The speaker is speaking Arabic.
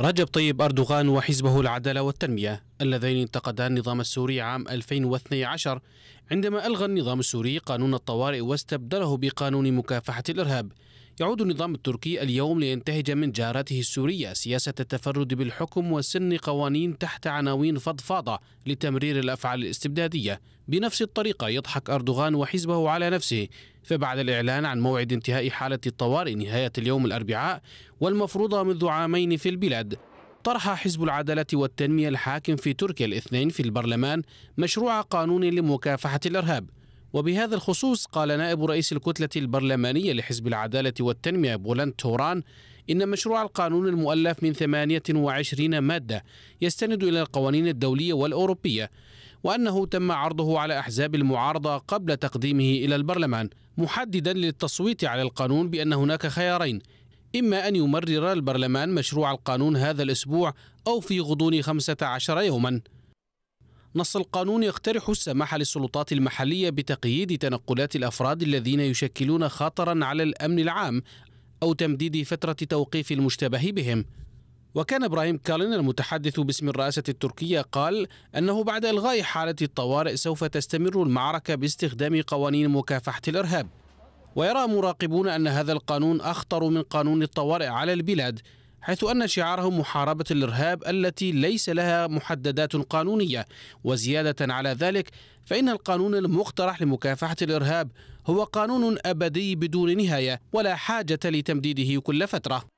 رجب طيب أردوغان وحزبه العدالة والتنمية اللذين انتقدا النظام السوري عام 2012 عندما ألغى النظام السوري قانون الطوارئ واستبدله بقانون مكافحة الإرهاب يعود النظام التركي اليوم لينتهج من جارته السورية سياسة التفرد بالحكم وسن قوانين تحت عناوين فضفاضة لتمرير الأفعال الاستبدادية بنفس الطريقة يضحك أردوغان وحزبه على نفسه فبعد الإعلان عن موعد انتهاء حالة الطوارئ نهاية اليوم الأربعاء والمفروضة منذ عامين في البلاد طرح حزب العدالة والتنمية الحاكم في تركيا الاثنين في البرلمان مشروع قانون لمكافحة الإرهاب وبهذا الخصوص قال نائب رئيس الكتلة البرلمانية لحزب العدالة والتنمية بولان توران إن مشروع القانون المؤلف من 28 مادة يستند إلى القوانين الدولية والأوروبية وأنه تم عرضه على أحزاب المعارضة قبل تقديمه إلى البرلمان محددا للتصويت على القانون بأن هناك خيارين إما أن يمرر البرلمان مشروع القانون هذا الأسبوع أو في غضون 15 يوماً نص القانون يقترح السماح للسلطات المحلية بتقييد تنقلات الأفراد الذين يشكلون خطرا على الأمن العام أو تمديد فترة توقيف المشتبه بهم وكان إبراهيم كالين المتحدث باسم الرئاسة التركية قال أنه بعد إلغاء حالة الطوارئ سوف تستمر المعركة باستخدام قوانين مكافحة الإرهاب ويرى مراقبون أن هذا القانون أخطر من قانون الطوارئ على البلاد حيث أن شعارهم محاربة الإرهاب التي ليس لها محددات قانونية وزيادة على ذلك فإن القانون المقترح لمكافحة الإرهاب هو قانون أبدي بدون نهاية ولا حاجة لتمديده كل فترة